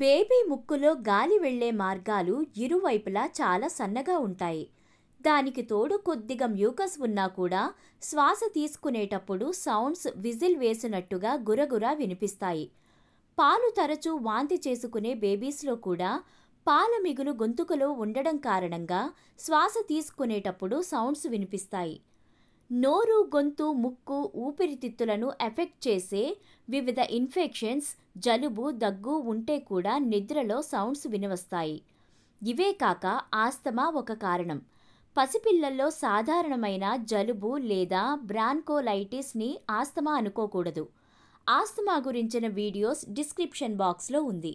baby ముక్కులో గాలి వెళ్లే మార్గాలు ఇరువైపులా చాలా సన్నగా ఉంటాయి దానికి తోడు కొద్దిగా మ్యూకస్ ఉన్నా కూడా శ్వాస తీసుకునేటప్పుడు సౌండ్స్ విజిల్ వేసినట్టుగా గురగురా వినిపిస్తాయి పాలు తరచూ వాంతి చేసుకునే బేబీస్లో కూడా పాల మిగులు గొంతుకలో ఉండడం కారణంగా శ్వాస తీసుకునేటప్పుడు సౌండ్స్ వినిపిస్తాయి నోరు గొంతు ముక్కు ఊపిరితిత్తులను ఎఫెక్ట్ చేసే వివిధ ఇన్ఫెక్షన్స్ జలుబు దగ్గు ఉంటే కూడా నిద్రలో సౌండ్స్ వినివస్తాయి ఇవే కాక ఆస్తమా ఒక కారణం పసిపిల్లల్లో సాధారణమైన జలుబు లేదా బ్రాన్కోలైటిస్ని ఆస్తమా అనుకోకూడదు ఆస్తమా గురించిన వీడియోస్ డిస్క్రిప్షన్ బాక్స్లో ఉంది